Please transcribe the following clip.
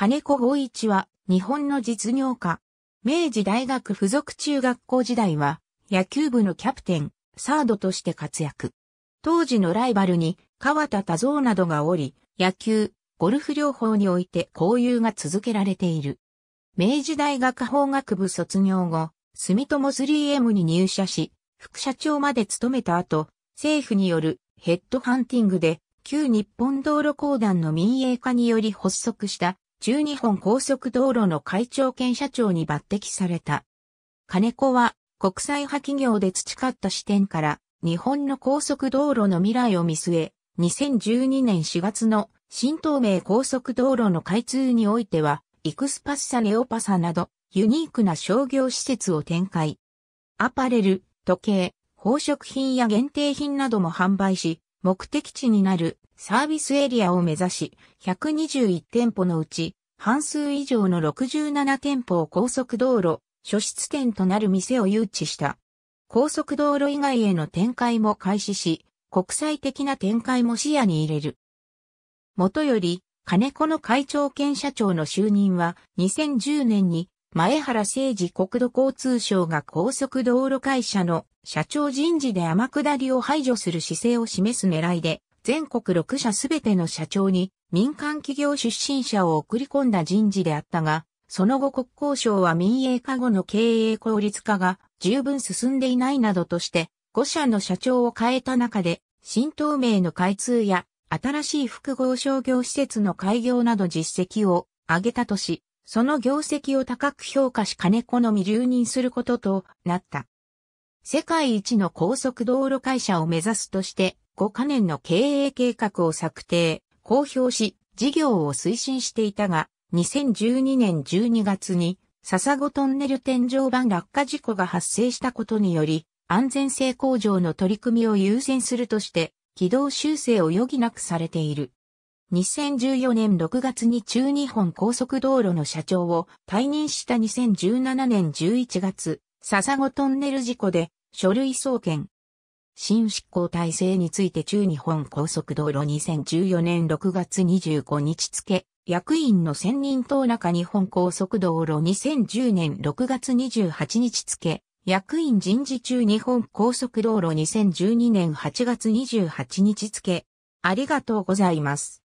金子豪一は日本の実業家。明治大学附属中学校時代は野球部のキャプテン、サードとして活躍。当時のライバルに川田多蔵などがおり、野球、ゴルフ療法において交友が続けられている。明治大学法学部卒業後、住友 3M に入社し、副社長まで務めた後、政府によるヘッドハンティングで、旧日本道路公団の民営化により発足した中日本高速道路の会長兼社長に抜擢された。金子は国際派企業で培った視点から日本の高速道路の未来を見据え、2012年4月の新東名高速道路の開通においては、イクスパッサネオパサなどユニークな商業施設を展開。アパレル、時計、宝飾品や限定品なども販売し、目的地になるサービスエリアを目指し、121店舗のうち、半数以上の67店舗を高速道路、初出店となる店を誘致した。高速道路以外への展開も開始し、国際的な展開も視野に入れる。もとより、金子の会長兼社長の就任は2010年に前原誠二国土交通省が高速道路会社の社長人事で天下りを排除する姿勢を示す狙いで、全国6社すべての社長に民間企業出身者を送り込んだ人事であったが、その後国交省は民営化後の経営効率化が十分進んでいないなどとして、5社の社長を変えた中で、新東名の開通や新しい複合商業施設の開業など実績を上げたとし、その業績を高く評価し金好み留任することとなった。世界一の高速道路会社を目指すとして、5カ年の経営計画を策定、公表し、事業を推進していたが、2012年12月に、笹子トンネル天井板落下事故が発生したことにより、安全性向上の取り組みを優先するとして、軌道修正を余儀なくされている。2014年6月に中日本高速道路の社長を退任した2017年11月、笹子トンネル事故で書類送検。新執行体制について中日本高速道路2014年6月25日付、役員の専任等中日本高速道路2010年6月28日付、役員人事中日本高速道路2012年8月28日付、ありがとうございます。